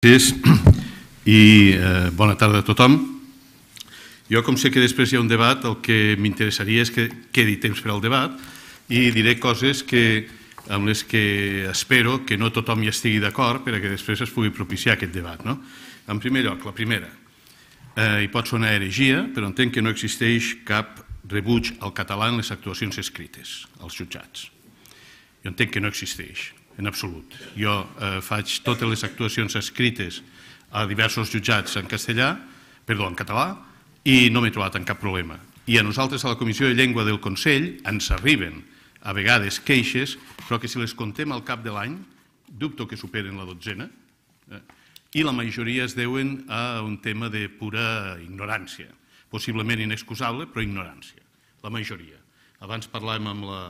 Gràcies i eh, bona tarda a tothom. Jo, com sé que després hi ha un debat, el que m'interessaria és que quedi temps per al debat i diré coses que, amb les que espero que no tothom hi estigui d'acord perquè després es pugui propiciar aquest debat. No? En primer lloc, la primera. Eh, hi pot sonar heregia, però entenc que no existeix cap rebuig al català en les actuacions escrites, als jutjats. Jo entenc que no existeix en absolut. Jo eh, faig totes les actuacions escrites a diversos jutjats en castellà, perdó, en català, i no m'he trobat en cap problema. I a nosaltres, a la Comissió de Llengua del Consell, ens arriben a vegades queixes, però que si les contem al cap de l'any, dubto que superen la dotzena, eh? i la majoria es deuen a un tema de pura ignorància, possiblement inexcusable, però ignorància, la majoria. Abans parlàvem amb la,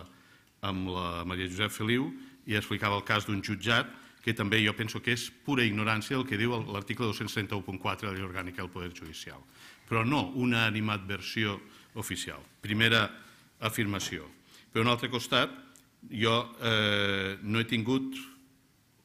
amb la Maria Josep Feliu, i explicava el cas d'un jutjat que també jo penso que és pura ignorància del que diu l'article 231.4 de la llei orgànica del Poder Judicial, però no una animadversió oficial. Primera afirmació. Per un altre costat, jo eh, no he tingut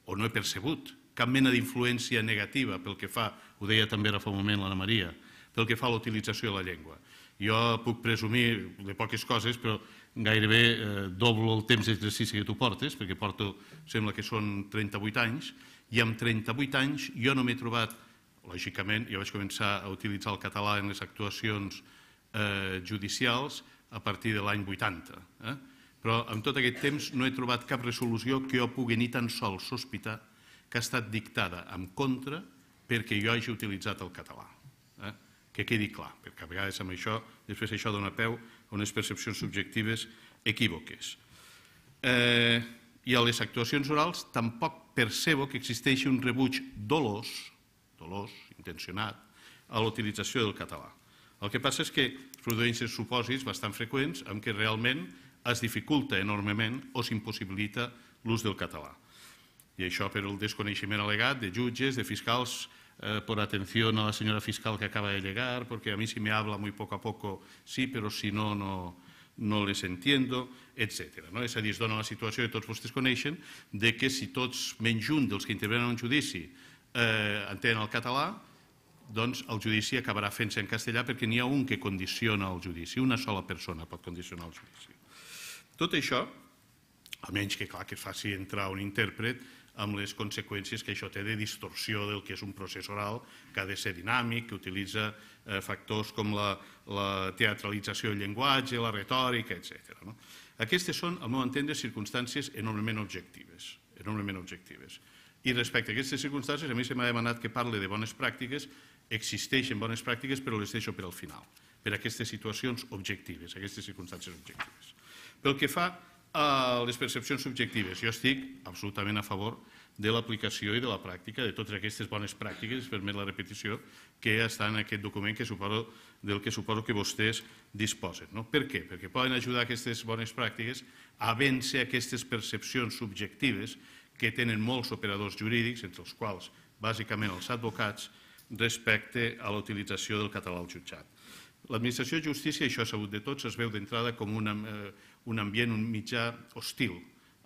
o no he percebut cap mena d'influència negativa pel que fa, ho deia també ara fa un moment l'Anna Maria, pel que fa a l'utilització de la llengua. Jo puc presumir de poques coses, però gairebé eh, doblo el temps d'exercici que tu portes, perquè porto, sembla que són 38 anys, i amb 38 anys jo no m'he trobat, lògicament, jo vaig començar a utilitzar el català en les actuacions eh, judicials a partir de l'any 80, eh? però amb tot aquest temps no he trobat cap resolució que jo pugui ni tan sols sospitar que ha estat dictada en contra perquè jo hagi utilitzat el català. Eh? Que quedi clar, perquè a vegades amb això, després això dona peu unes percepcions subjectives equívoques. Eh, I a les actuacions orals tampoc percebo que existeixi un rebuig dolós, dolós, intencionat, a l'utilització del català. El que passa és que es produeixen supòsits bastant freqüents en què realment es dificulta enormement o s'impossibilita l'ús del català. I això per el desconeixement al·legat de jutges, de fiscals, Eh, por atención a la señora fiscal que acaba de llegar, porque a mí si me habla muy poco a poco, sí, pero si no, no, no les entiendo, etc. No? És a dir, es dona la situació que tots vostès coneixen de que si tots, menys un dels que intervenen en un judici, eh, entenen el català, doncs el judici acabarà fent-se en castellà perquè n'hi ha un que condiciona el judici, una sola persona pot condicionar el judici. Tot això, almenys que clar que faci entrar un intèrpret, amb les conseqüències que això té de distorsió del que és un procés oral que ha de ser dinàmic, que utilitza eh, factors com la, la teatralització del llenguatge, la retòrica, etc. No? Aquestes són, al meu entendre, circumstàncies enormement objectives, enormement objectives. I respecte a aquestes circumstàncies, a mi se m'ha demanat que parli de bones pràctiques, existeixen bones pràctiques, però les deixo per al final, per a aquestes situacions objectives, aquestes circumstàncies objectives. Pel que fa a les percepcions subjectives. Jo estic absolutament a favor de l'aplicació i de la pràctica, de totes aquestes bones pràctiques, es permet la repetició, que està en aquest document que suposo, del que suposo que vostès disposen. No? Per què? Perquè poden ajudar aquestes bones pràctiques a vèncer aquestes percepcions subjectives que tenen molts operadors jurídics, entre els quals bàsicament els advocats, respecte a l'utilització del català al jutjat. L'administració de justícia, això ha sabut de tots, es veu d'entrada com un, eh, un ambient, un mitjà hostil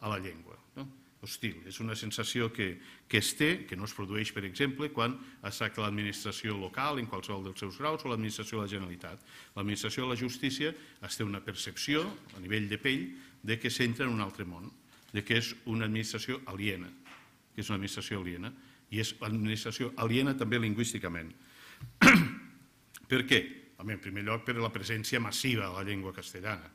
a la llengua. No? Hostil. És una sensació que, que es té, que no es produeix, per exemple, quan es tracta l'administració local en qualsevol dels seus graus o l'administració de la Generalitat. L'administració de la justícia es té una percepció a nivell de pell de que s'entra en un altre món, de que és una administració aliena, que és una administració aliena, i és administració aliena també lingüísticament. per què? en primer lloc, per la presència massiva de la llengua castellana,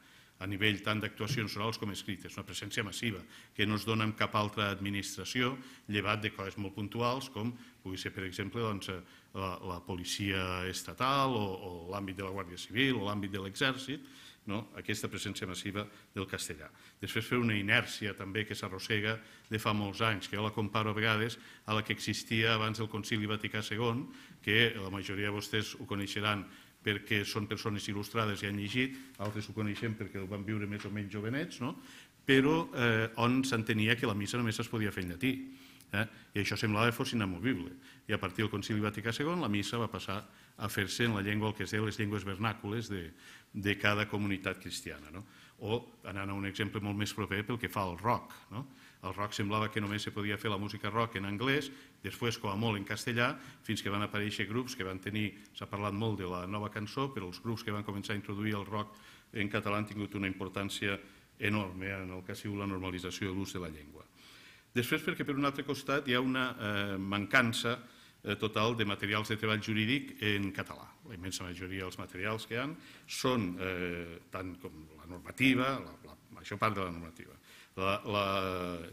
a nivell tant d'actuacions orals com escrites, una presència massiva que no es dona en cap altra administració, llevat de coses molt puntuals com pugui ser, per exemple, doncs, eh, la, la policia estatal o, o l'àmbit de la Guàrdia Civil o l'àmbit de l'exèrcit, no? aquesta presència massiva del castellà. Després fer una inèrcia també que s'arrossega de fa molts anys, que jo la comparo a vegades a la que existia abans del Concili Vaticà II, que la majoria de vostès ho coneixeran perquè són persones il·lustrades i han llegit, altres ho coneixem perquè ho van viure més o menys jovenets, no? però eh, on s'entenia que la missa només es podia fer en llatí. Eh? I això semblava que fos inamovible. I a partir del Concili Vaticà II la missa va passar a fer-se en la llengua, el que es deia les llengües vernàcules de, de cada comunitat cristiana. No? o anant a un exemple molt més proper pel que fa al rock. No? El rock semblava que només se podia fer la música rock en anglès, després com a molt en castellà, fins que van aparèixer grups que van tenir, s'ha parlat molt de la nova cançó, però els grups que van començar a introduir el rock en català han tingut una importància enorme en el que ha sigut la normalització de l'ús de la llengua. Després, perquè per un altre costat hi ha una eh, mancança Eh, total de materials de treball jurídic en català. La immensa majoria dels materials que hi ha són eh, tant com la normativa, la, major part de la normativa, la, la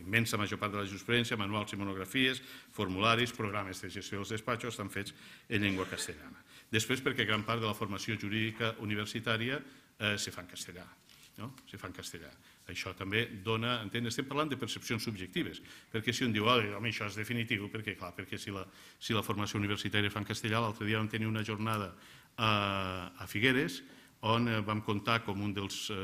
immensa major part de la jurisprudència, manuals i monografies, formularis, programes de gestió dels despatxos estan fets en llengua castellana. Després perquè gran part de la formació jurídica universitària eh, se fa en castellà no? si fa en castellà. Això també dona, entén, estem parlant de percepcions subjectives, perquè si un diu, home, això és definitiu, perquè clar, perquè si la, si la formació universitària fa en castellà, l'altre dia vam tenir una jornada a, a Figueres, on eh, vam comptar com un dels eh,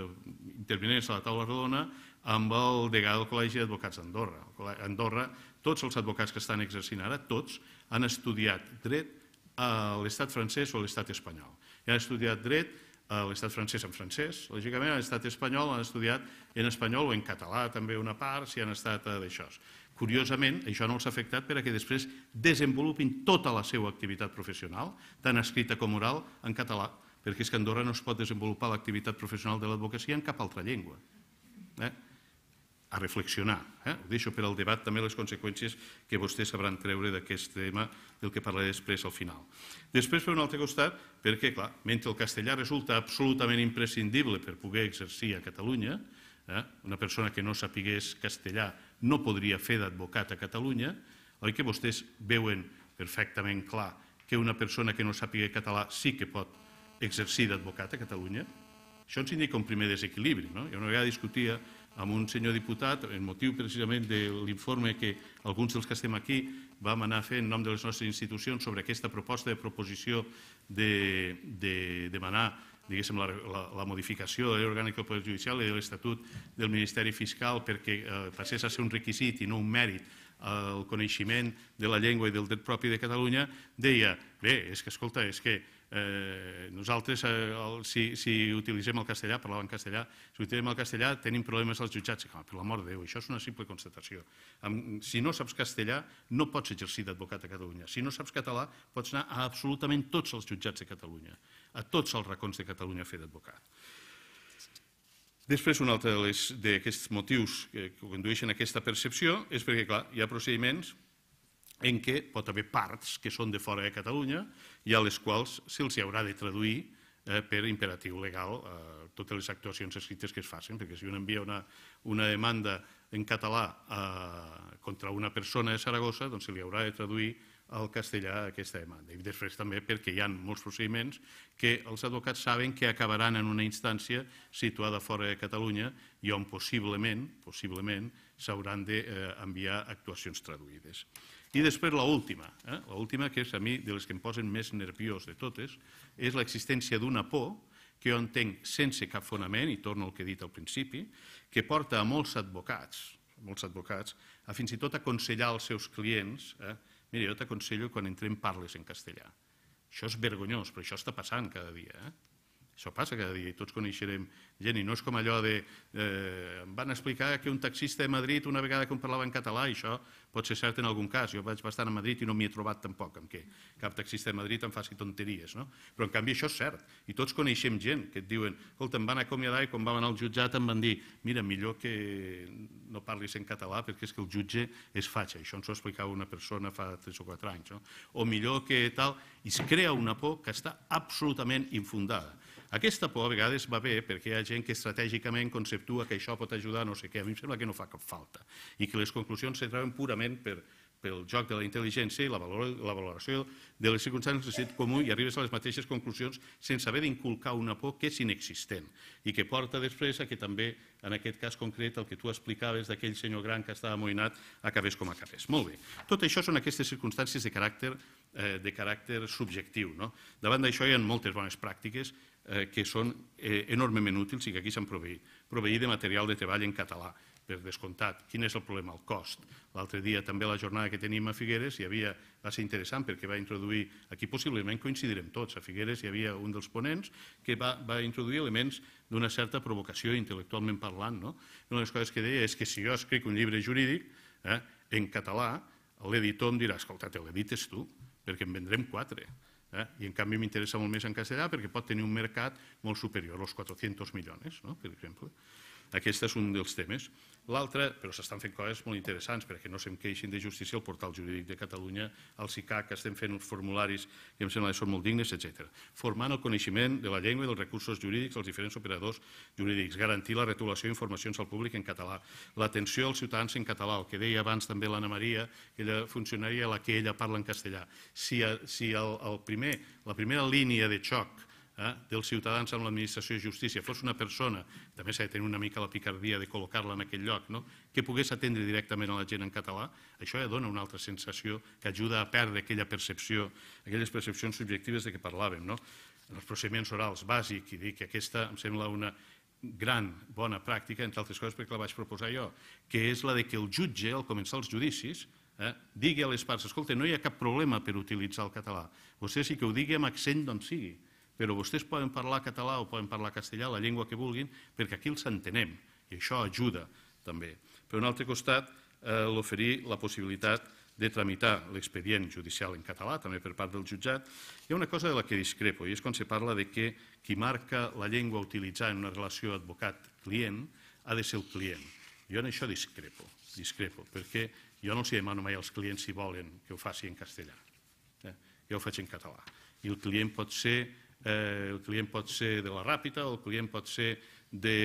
intervenents a la taula redona amb el degà del Col·legi d'Advocats d'Andorra. Andorra, tots els advocats que estan exercint ara, tots, han estudiat dret a l'estat francès o a l'estat espanyol. han estudiat dret a l'estat francès en francès, lògicament a l'estat espanyol han estudiat en espanyol o en català també una part, si han estat eh, d'això. Curiosament, això no els ha afectat perquè després desenvolupin tota la seva activitat professional, tant escrita com oral, en català, perquè és que a Andorra no es pot desenvolupar l'activitat professional de l'advocacia en cap altra llengua. Eh? a reflexionar. Eh? Ho deixo per al debat també les conseqüències que vostès sabran treure d'aquest tema del que parlaré després al final. Després, per un altre costat, perquè, clar, mentre el castellà resulta absolutament imprescindible per poder exercir a Catalunya, eh? una persona que no sapigués castellà no podria fer d'advocat a Catalunya, oi que vostès veuen perfectament clar que una persona que no sàpiga català sí que pot exercir d'advocat a Catalunya? Això ens indica un primer desequilibri. No? Jo una vegada discutia amb un senyor diputat, en motiu precisament de l'informe que alguns dels que estem aquí vam anar fent en nom de les nostres institucions sobre aquesta proposta de proposició de, de demanar diguéssim, la, la, la modificació de l'Orgànic del Poder Judicial i de l'Estatut del Ministeri Fiscal perquè eh, passés a ser un requisit i no un mèrit el coneixement de la llengua i del dret propi de Catalunya, deia, bé, és que escolta, és que Eh, nosaltres, eh, el, si, si utilitzem el castellà, parlàvem castellà, si utilitzem el castellà tenim problemes als jutjats. Com, per l'amor de Déu, això és una simple constatació. Am, si no saps castellà, no pots exercir d'advocat a Catalunya. Si no saps català, pots anar a absolutament tots els jutjats de Catalunya, a tots els racons de Catalunya a fer d'advocat. Després, un altre d'aquests motius que condueixen a aquesta percepció és perquè, clar, hi ha procediments en què pot haver parts que són de fora de Catalunya i a les quals se'ls haurà de traduir eh, per imperatiu legal eh, totes les actuacions escrites que es facin, perquè si un envia una, una demanda en català eh, contra una persona de Saragossa, doncs se li haurà de traduir al castellà aquesta demanda. I després també perquè hi ha molts procediments que els advocats saben que acabaran en una instància situada fora de Catalunya i on possiblement possiblement s'hauran d'enviar eh, actuacions traduïdes. I després la última, eh? la última que és a mi de les que em posen més nerviós de totes, és l'existència d'una por que jo entenc sense cap fonament, i torno al que he dit al principi, que porta a molts advocats, molts advocats, a fins i tot aconsellar als seus clients eh, Mira, jo t'aconsello quan entrem parles en castellà. Això és vergonyós, però això està passant cada dia. Eh? Això passa cada dia, tots coneixerem gent, i no és com allò de... Eh, em van explicar que un taxista de Madrid, una vegada que em parlava en català, i això pot ser cert en algun cas, jo vaig bastant a Madrid i no m'hi he trobat tampoc, amb què cap taxista de Madrid em faci tonteries, no? Però en canvi això és cert, i tots coneixem gent que et diuen, escolta, em van acomiadar i quan vam anar al jutjat em van dir, mira, millor que no parlis en català perquè és que el jutge és fatxa, això ens ho explicava una persona fa 3 o 4 anys, no? O millor que tal, i es crea una por que està absolutament infundada aquesta por a vegades va bé perquè hi ha gent que estratègicament conceptua que això pot ajudar no sé què. A mi em sembla que no fa cap falta i que les conclusions se troben purament per, pel joc de la intel·ligència i la, valoració de les circumstàncies de sentit comú i arribes a les mateixes conclusions sense haver d'inculcar una por que és inexistent i que porta després a que també, en aquest cas concret, el que tu explicaves d'aquell senyor gran que estava amoïnat acabés com acabés. Molt bé. Tot això són aquestes circumstàncies de caràcter, eh, de caràcter subjectiu. No? Davant d'això hi ha moltes bones pràctiques Eh, que són eh, enormement útils i que aquí s'han proveït. Proveir de material de treball en català, per descomptat. Quin és el problema? El cost. L'altre dia també la jornada que tenim a Figueres hi havia, va ser interessant perquè va introduir, aquí possiblement coincidirem tots, a Figueres hi havia un dels ponents que va, va introduir elements d'una certa provocació intel·lectualment parlant. No? Una de les coses que deia és que si jo escric un llibre jurídic eh, en català, l'editor em dirà, escolta, te l'edites tu, perquè en vendrem quatre. Eh? I en canvi m'interessa molt més en castellà perquè pot tenir un mercat molt superior, als 400 milions, no? per exemple. Aquest és un dels temes. L'altre, però s'estan fent coses molt interessants perquè no se'm queixin de justícia al portal jurídic de Catalunya, al CICAC, estem fent uns formularis que em sembla que són molt dignes, etc. Formant el coneixement de la llengua i dels recursos jurídics dels diferents operadors jurídics, garantir la retolació d'informacions al públic en català, l'atenció als ciutadans en català, el que deia abans també l'Anna Maria, aquella funcionària a la que ella parla en castellà. Si, si el, el primer, la primera línia de xoc eh, ah, dels ciutadans amb l'administració de justícia fos una persona, també s'ha de tenir una mica la picardia de col·locar-la en aquell lloc, no? que pogués atendre directament a la gent en català, això ja dona una altra sensació que ajuda a perdre aquella percepció, aquelles percepcions subjectives de què parlàvem. No? En els procediments orals, bàsic, i dir que aquesta em sembla una gran, bona pràctica, entre altres coses perquè la vaig proposar jo, que és la de que el jutge, al començar els judicis, eh, digui a les parts, escolta, no hi ha cap problema per utilitzar el català, vostè sí que ho digui amb accent d'on sigui, però vostès poden parlar català o poden parlar castellà, la llengua que vulguin, perquè aquí els entenem, i això ajuda també. Per un altre costat, eh, l'oferir la possibilitat de tramitar l'expedient judicial en català, també per part del jutjat, hi ha una cosa de la que discrepo, i és quan se parla de que qui marca la llengua utilitzada en una relació advocat-client ha de ser el client. Jo en això discrepo, discrepo, perquè jo no els demano mai als clients si volen que ho faci en castellà. Eh? Jo ho faig en català. I el client pot ser Eh, el client pot ser de la Ràpita, el client pot ser de,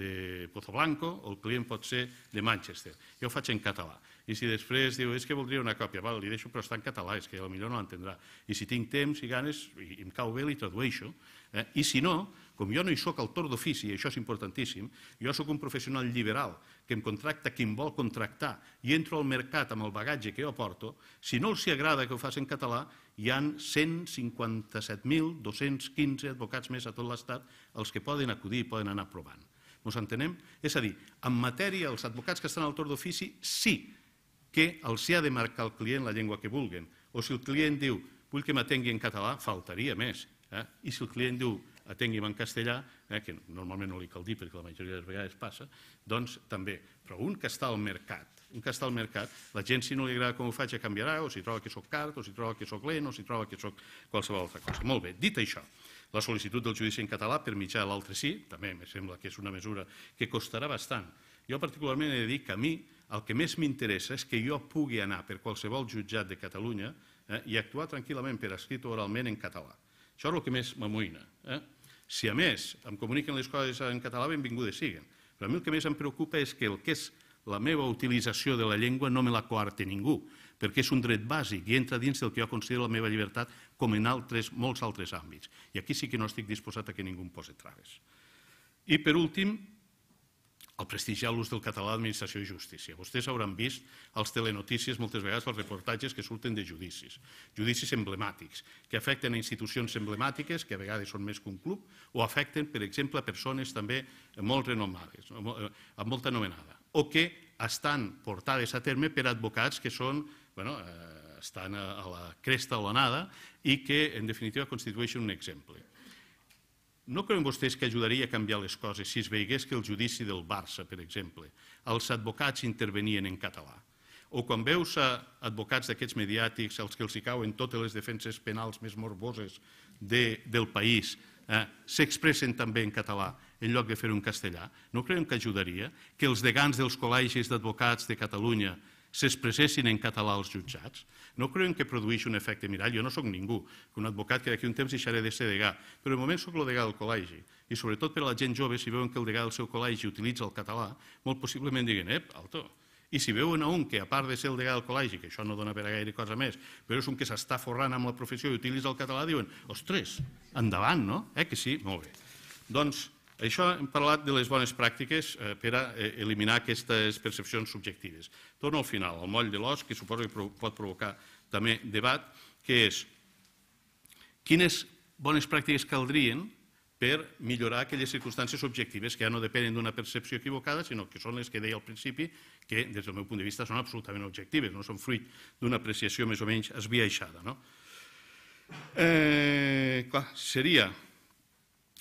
de Pozo Blanco, el client pot ser de Manchester. Jo ho faig en català. I si després diu, és que voldria una còpia, val, li deixo, però està en català, és que millor no l'entendrà. I si tinc temps i ganes, i em cau bé, li tradueixo. Eh? I si no, com jo no hi sóc autor d'ofici, i això és importantíssim, jo sóc un professional liberal, que em contracta qui em vol contractar, i entro al mercat amb el bagatge que jo porto, si no els agrada que ho faci en català, hi han 157.215 advocats més a tot l'Estat els que poden acudir i poden anar provant. Ens entenem? És a dir, en matèria, els advocats que estan al torn d'ofici, sí que els hi ha de marcar el client la llengua que vulguin. O si el client diu, vull que m'atengui en català, faltaria més. Eh? I si el client diu, atengui'm en castellà, eh, que normalment no li cal dir perquè la majoria de les vegades passa, doncs també. Però un que està al mercat, un que està al mercat, la gent si no li agrada com ho faig ja canviarà, o si troba que sóc car, o si troba que sóc lent, o si troba que sóc qualsevol altra cosa. Molt bé, dit això, la sol·licitud del judici en català per mitjà de l'altre sí, també em sembla que és una mesura que costarà bastant. Jo particularment he de dir que a mi el que més m'interessa és que jo pugui anar per qualsevol jutjat de Catalunya eh, i actuar tranquil·lament per escrit o oralment en català. Això és el que més m'amoïna. Eh? Si a més em comuniquen les coses en català, benvingudes siguen. Però a mi el que més em preocupa és que el que és la meva utilització de la llengua no me la coarte ningú, perquè és un dret bàsic i entra dins del que jo considero la meva llibertat com en altres, molts altres àmbits. I aquí sí que no estic disposat a que ningú em posi traves. I per últim, al prestigiar l'ús del català d'administració i justícia. Vostès hauran vist als telenotícies moltes vegades els reportatges que surten de judicis, judicis emblemàtics, que afecten a institucions emblemàtiques, que a vegades són més que un club, o afecten, per exemple, a persones també molt renomades, eh, amb molta anomenada, o que estan portades a terme per advocats que són, bueno, eh, estan a la cresta o l'anada i que, en definitiva, constitueixen un exemple. No creuen vostès que ajudaria a canviar les coses si es veigués que el judici del Barça, per exemple, els advocats intervenien en català? O quan veus advocats d'aquests mediàtics, els que els hi cauen totes les defenses penals més morboses de, del país, eh, s'expressen també en català en lloc de fer-ho en castellà? No creuen que ajudaria que els degans dels col·legis d'advocats de Catalunya s'expressessin en català als jutjats? No creuen que produeixi un efecte mirall. Jo no sóc ningú, que un advocat que d'aquí un temps deixaré de ser degà, però de moment sóc el degà del col·legi. I sobretot per a la gent jove, si veuen que el degà del seu col·legi utilitza el català, molt possiblement diguen, ep, alto, i si veuen a un que, a part de ser el degà del col·legi, que això no dona per a gaire cosa més, però és un que s'està forrant amb la professió i utilitza el català, diuen, ostres, endavant, no? Eh que sí? Molt bé. Doncs, això hem parlat de les bones pràctiques eh, per a eh, eliminar aquestes percepcions subjectives. Torno al final, al moll de l'os, que suposo que pot provocar també debat, que és quines bones pràctiques caldrien per millorar aquelles circumstàncies objectives que ja no depenen d'una percepció equivocada, sinó que són les que deia al principi, que des del meu punt de vista són absolutament objectives, no són fruit d'una apreciació més o menys esbiaixada. No? Eh, clar, seria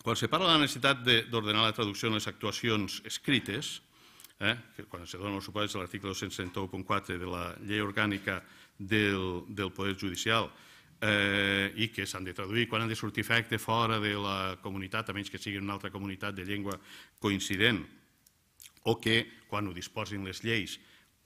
quan se parla de la necessitat d'ordenar la traducció en les actuacions escrites, eh, que quan se donen els supòsits de l'article 261.4 de la llei orgànica del, del Poder Judicial eh, i que s'han de traduir quan han de sortir efecte fora de la comunitat, a menys que sigui una altra comunitat de llengua coincident, o que quan ho disposin les lleis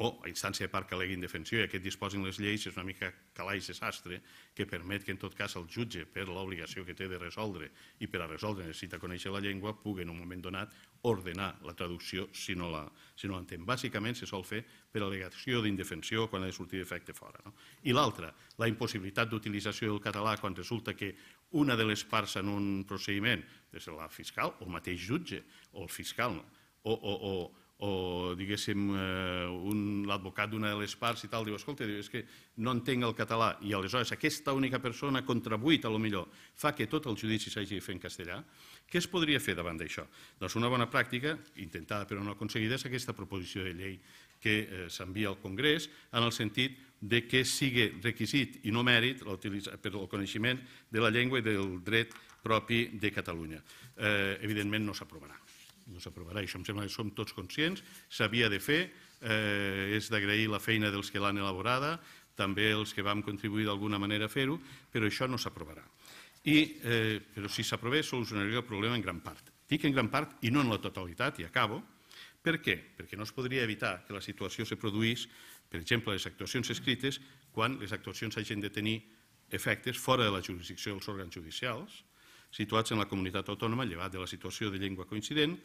o a instància de part que aleguin defensió i aquest disposin les lleis és una mica calaix de sastre que permet que en tot cas el jutge per l'obligació que té de resoldre i per a resoldre necessita conèixer la llengua pugui en un moment donat ordenar la traducció si no l'entén. No Bàsicament se sol fer per alegació d'indefensió quan ha de sortir d'efecte fora. No? I l'altra, la impossibilitat d'utilització del català quan resulta que una de les parts en un procediment, des de la fiscal o el mateix jutge o el fiscal no? o, o, o o diguéssim eh, l'advocat d'una de les parts i tal diu, escolta, és que no entenc el català i aleshores aquesta única persona contra vuit a lo millor fa que tot el judici s'hagi fet en castellà, què es podria fer davant d'això? Doncs una bona pràctica, intentada però no aconseguida, és aquesta proposició de llei que eh, s'envia al Congrés en el sentit de que sigui requisit i no mèrit per el coneixement de la llengua i del dret propi de Catalunya. Eh, evidentment no s'aprovarà no s'aprovarà, això em sembla que som tots conscients, s'havia de fer, eh, és d'agrair la feina dels que l'han elaborada, també els que vam contribuir d'alguna manera a fer-ho, però això no s'aprovarà. I, eh, però si s'aprovés, solucionaria el problema en gran part. Dic en gran part i no en la totalitat, i acabo. Per què? Perquè no es podria evitar que la situació se produís, per exemple, les actuacions escrites, quan les actuacions hagin de tenir efectes fora de la jurisdicció dels òrgans judicials, situats en la comunitat autònoma, llevat de la situació de llengua coincident,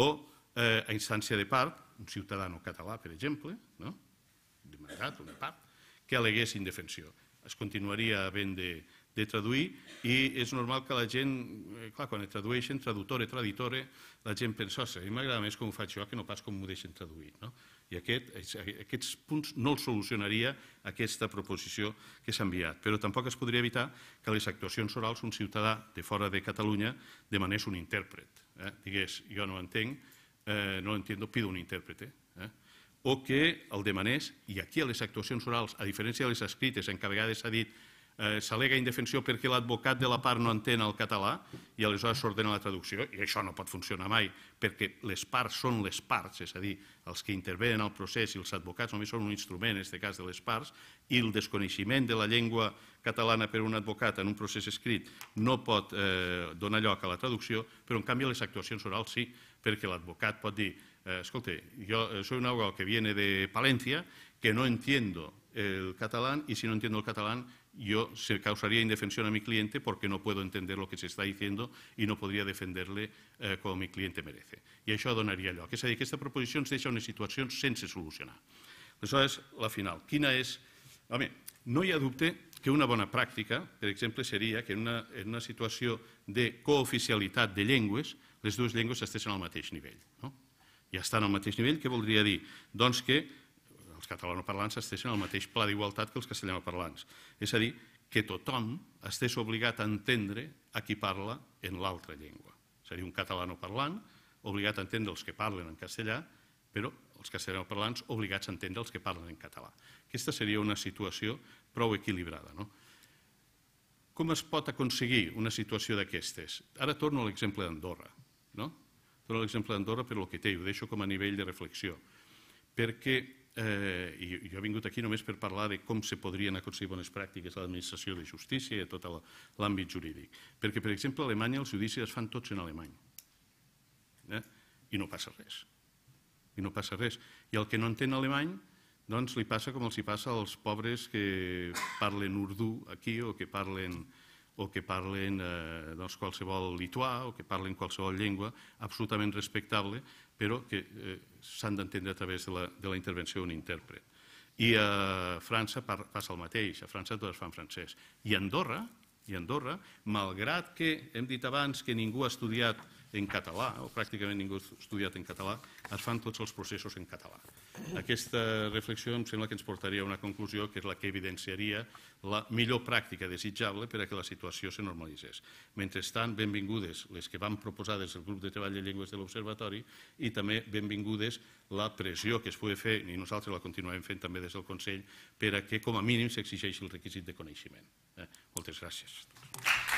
o eh, a instància de part, un ciutadà català, per exemple, no? una part, que alegués indefensió es continuaria havent de, de traduir i és normal que la gent, eh, clar, quan tradueixen, traductore, traditore, la gent pensa, a mi m'agrada més com ho faig jo que no pas com m'ho deixen traduir. No? I aquest, aquests punts no els solucionaria aquesta proposició que s'ha enviat, però tampoc es podria evitar que les actuacions orals un ciutadà de fora de Catalunya demanés un intèrpret. Eh? Digués, jo no entenc, eh, no entiendo, pido un intèrprete. Eh? o que el demanés, i aquí a les actuacions orals, a diferència de les escrites, en què a vegades s'ha dit eh, s'al·lega indefensió perquè l'advocat de la part no entén el català i aleshores s'ordena la traducció, i això no pot funcionar mai, perquè les parts són les parts, és a dir, els que intervenen al procés i els advocats només són un instrument, en aquest cas de les parts, i el desconeixement de la llengua catalana per un advocat en un procés escrit no pot eh, donar lloc a la traducció, però en canvi les actuacions orals sí, perquè l'advocat pot dir eh, yo eh, soy un abogado que viene de Palencia, que no entiendo el catalán y si no entiendo el catalán yo se causaría indefensión a mi cliente porque no puedo entender lo que se está diciendo y no podría defenderle eh, como mi cliente merece. Y eso adonaría yo que que esta proposición se echa en una sin se solucionar. Pues es la final. Quina es... no hay duda que una buena práctica, por ejemplo, sería que en una, situación una cooficialidad de lenguas, de llengües, lenguas dues llengües estén al mateix nivel, No? i estan al mateix nivell, què voldria dir? Doncs que els catalanoparlants estessin al mateix pla d'igualtat que els castellanoparlants. És a dir, que tothom estés obligat a entendre a qui parla en l'altra llengua. Seria un catalanoparlant obligat a entendre els que parlen en castellà, però els castellanoparlants obligats a entendre els que parlen en català. Aquesta seria una situació prou equilibrada. No? Com es pot aconseguir una situació d'aquestes? Ara torno a l'exemple d'Andorra. No? dono l'exemple d'Andorra per el que té, ho deixo com a nivell de reflexió, perquè eh, i jo he vingut aquí només per parlar de com se podrien aconseguir bones pràctiques a l'administració de justícia i a tot l'àmbit jurídic. Perquè, per exemple, a Alemanya els judicis es fan tots en alemany. Eh? I no passa res. I no passa res. I el que no entén alemany, doncs li passa com els hi passa als pobres que parlen urdu aquí o que parlen o que parlen eh, doncs, qualsevol lituà o que parlen qualsevol llengua, absolutament respectable, però que eh, s'han d'entendre a través de la, de la intervenció d'un intèrpret. I a França passa el mateix, a França tot es fa en francès. I a Andorra, i Andorra, malgrat que hem dit abans que ningú ha estudiat en català, o pràcticament ningú ha estudiat en català, es fan tots els processos en català. Aquesta reflexió em sembla que ens portaria a una conclusió que és la que evidenciaria la millor pràctica desitjable per a que la situació se normalitzés. Mentrestant, benvingudes les que van proposar des del grup de treball de llengües de l'Observatori i també benvingudes la pressió que es pugui fer, i nosaltres la continuem fent també des del Consell, per a que com a mínim s'exigeixi el requisit de coneixement. Eh? Moltes gràcies. Gràcies.